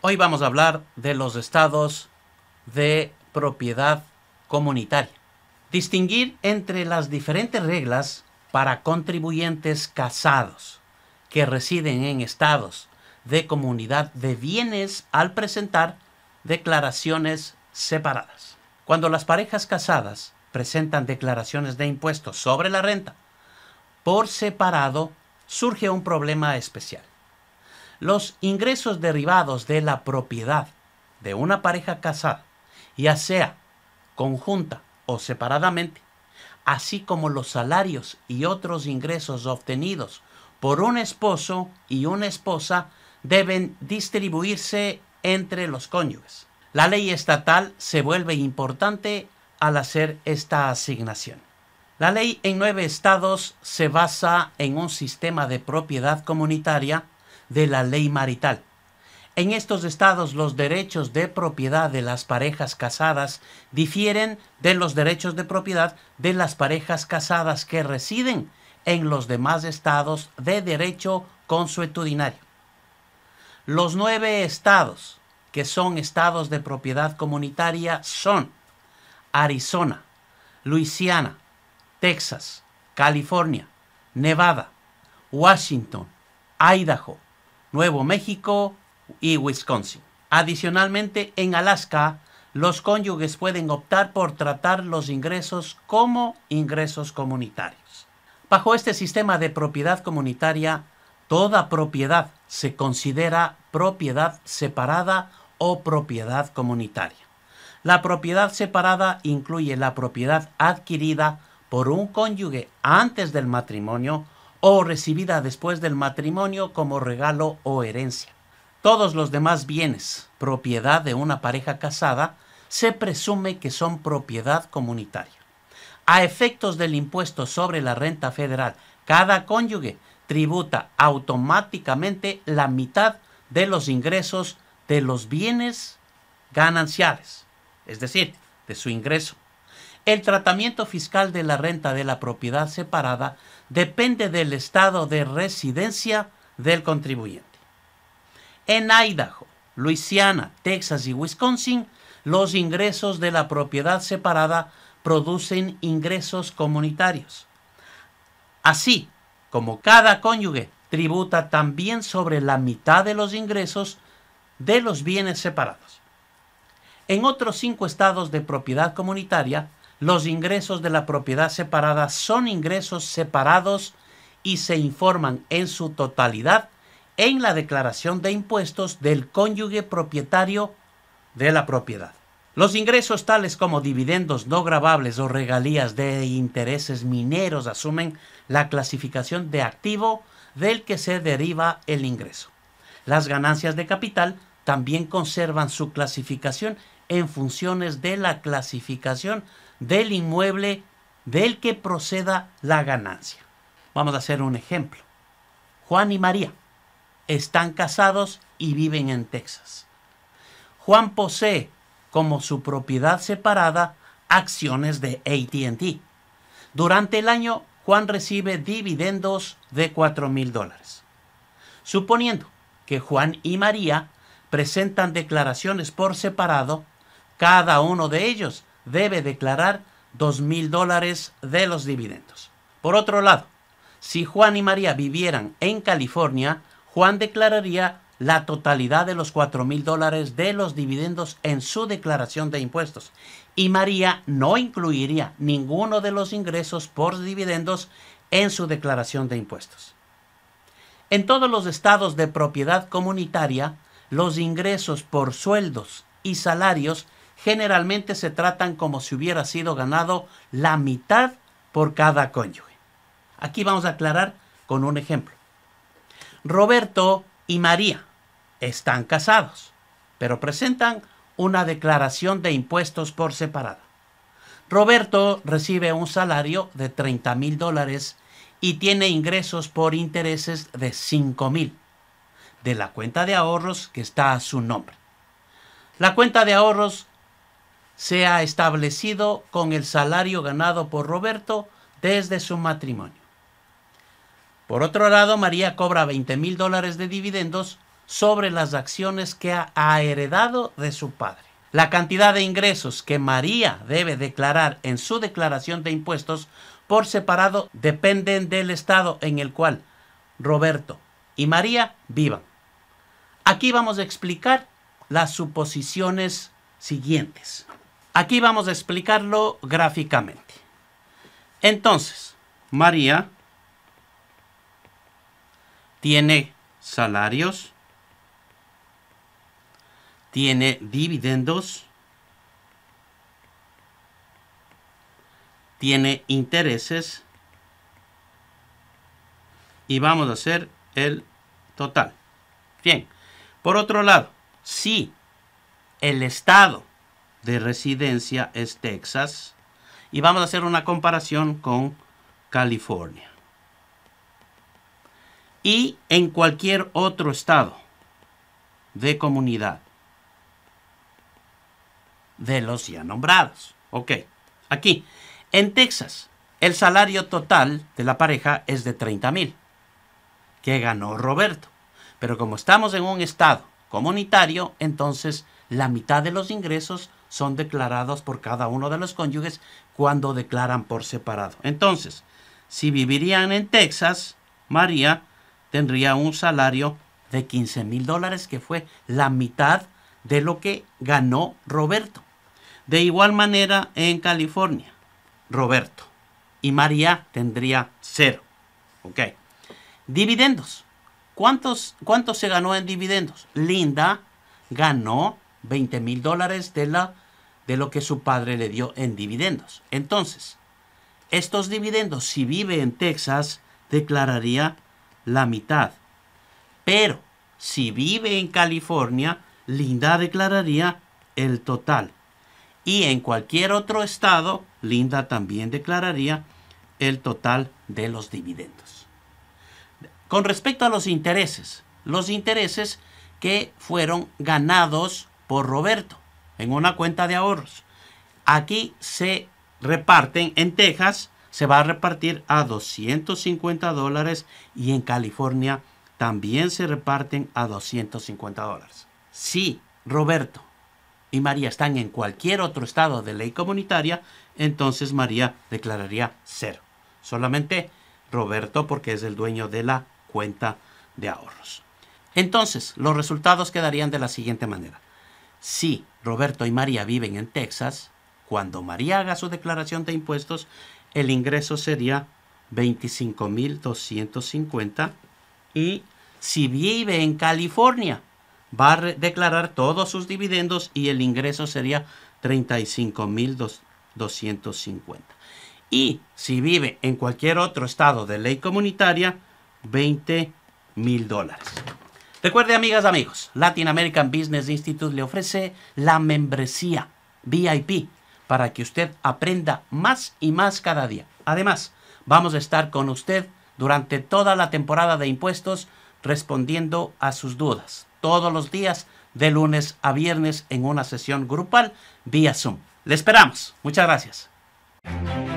Hoy vamos a hablar de los estados de propiedad comunitaria. Distinguir entre las diferentes reglas para contribuyentes casados que residen en estados de comunidad de bienes al presentar declaraciones separadas. Cuando las parejas casadas presentan declaraciones de impuestos sobre la renta por separado, surge un problema especial los ingresos derivados de la propiedad de una pareja casada, ya sea conjunta o separadamente, así como los salarios y otros ingresos obtenidos por un esposo y una esposa deben distribuirse entre los cónyuges. La ley estatal se vuelve importante al hacer esta asignación. La ley en nueve estados se basa en un sistema de propiedad comunitaria de la ley marital. En estos estados los derechos de propiedad de las parejas casadas difieren de los derechos de propiedad de las parejas casadas que residen en los demás estados de derecho consuetudinario. Los nueve estados que son estados de propiedad comunitaria son Arizona, Luisiana, Texas, California, Nevada, Washington, Idaho, Nuevo México y Wisconsin. Adicionalmente, en Alaska, los cónyuges pueden optar por tratar los ingresos como ingresos comunitarios. Bajo este sistema de propiedad comunitaria, toda propiedad se considera propiedad separada o propiedad comunitaria. La propiedad separada incluye la propiedad adquirida por un cónyuge antes del matrimonio o recibida después del matrimonio como regalo o herencia. Todos los demás bienes, propiedad de una pareja casada, se presume que son propiedad comunitaria. A efectos del impuesto sobre la renta federal, cada cónyuge tributa automáticamente la mitad de los ingresos de los bienes gananciales, es decir, de su ingreso. El tratamiento fiscal de la renta de la propiedad separada depende del estado de residencia del contribuyente. En Idaho, Luisiana, Texas y Wisconsin, los ingresos de la propiedad separada producen ingresos comunitarios. Así como cada cónyuge tributa también sobre la mitad de los ingresos de los bienes separados. En otros cinco estados de propiedad comunitaria, los ingresos de la propiedad separada son ingresos separados y se informan en su totalidad en la declaración de impuestos del cónyuge propietario de la propiedad. Los ingresos tales como dividendos no gravables o regalías de intereses mineros asumen la clasificación de activo del que se deriva el ingreso. Las ganancias de capital también conservan su clasificación en funciones de la clasificación del inmueble del que proceda la ganancia. Vamos a hacer un ejemplo. Juan y María están casados y viven en Texas. Juan posee como su propiedad separada acciones de ATT. Durante el año, Juan recibe dividendos de 4 mil dólares. Suponiendo que Juan y María presentan declaraciones por separado, cada uno de ellos debe declarar $2,000 mil dólares de los dividendos. Por otro lado, si Juan y María vivieran en California, Juan declararía la totalidad de los $4,000 mil dólares de los dividendos en su declaración de impuestos y María no incluiría ninguno de los ingresos por dividendos en su declaración de impuestos. En todos los estados de propiedad comunitaria, los ingresos por sueldos y salarios generalmente se tratan como si hubiera sido ganado la mitad por cada cónyuge. Aquí vamos a aclarar con un ejemplo. Roberto y María están casados, pero presentan una declaración de impuestos por separado. Roberto recibe un salario de 30 mil dólares y tiene ingresos por intereses de 5 mil de la cuenta de ahorros que está a su nombre. La cuenta de ahorros se ha establecido con el salario ganado por Roberto desde su matrimonio. Por otro lado, María cobra 20 mil dólares de dividendos sobre las acciones que ha heredado de su padre. La cantidad de ingresos que María debe declarar en su declaración de impuestos por separado dependen del estado en el cual Roberto y María vivan. Aquí vamos a explicar las suposiciones siguientes. Aquí vamos a explicarlo gráficamente. Entonces, María tiene salarios, tiene dividendos, tiene intereses y vamos a hacer el total. Bien. Por otro lado, si el estado de residencia es Texas, y vamos a hacer una comparación con California. Y en cualquier otro estado de comunidad de los ya nombrados. Ok, aquí, en Texas, el salario total de la pareja es de 30 mil que ganó Roberto. Pero como estamos en un Estado comunitario, entonces la mitad de los ingresos son declarados por cada uno de los cónyuges cuando declaran por separado. Entonces, si vivirían en Texas, María tendría un salario de 15 mil dólares, que fue la mitad de lo que ganó Roberto. De igual manera, en California, Roberto y María tendría cero. Dividendos. ¿Cuántos, ¿Cuánto se ganó en dividendos? Linda ganó 20 mil dólares de, la, de lo que su padre le dio en dividendos. Entonces, estos dividendos, si vive en Texas, declararía la mitad. Pero, si vive en California, Linda declararía el total. Y en cualquier otro estado, Linda también declararía el total de los dividendos. Con respecto a los intereses, los intereses que fueron ganados por Roberto en una cuenta de ahorros. Aquí se reparten en Texas, se va a repartir a 250 dólares y en California también se reparten a 250 dólares. Si Roberto y María están en cualquier otro estado de ley comunitaria, entonces María declararía cero. Solamente Roberto porque es el dueño de la cuenta de ahorros. Entonces, los resultados quedarían de la siguiente manera. Si Roberto y María viven en Texas, cuando María haga su declaración de impuestos, el ingreso sería 25.250 y si vive en California, va a declarar todos sus dividendos y el ingreso sería 35.250. Y si vive en cualquier otro estado de ley comunitaria, 20 mil dólares. Recuerde, amigas, amigos, Latin American Business Institute le ofrece la membresía VIP para que usted aprenda más y más cada día. Además, vamos a estar con usted durante toda la temporada de impuestos respondiendo a sus dudas. Todos los días, de lunes a viernes, en una sesión grupal vía Zoom. Le esperamos. Muchas gracias.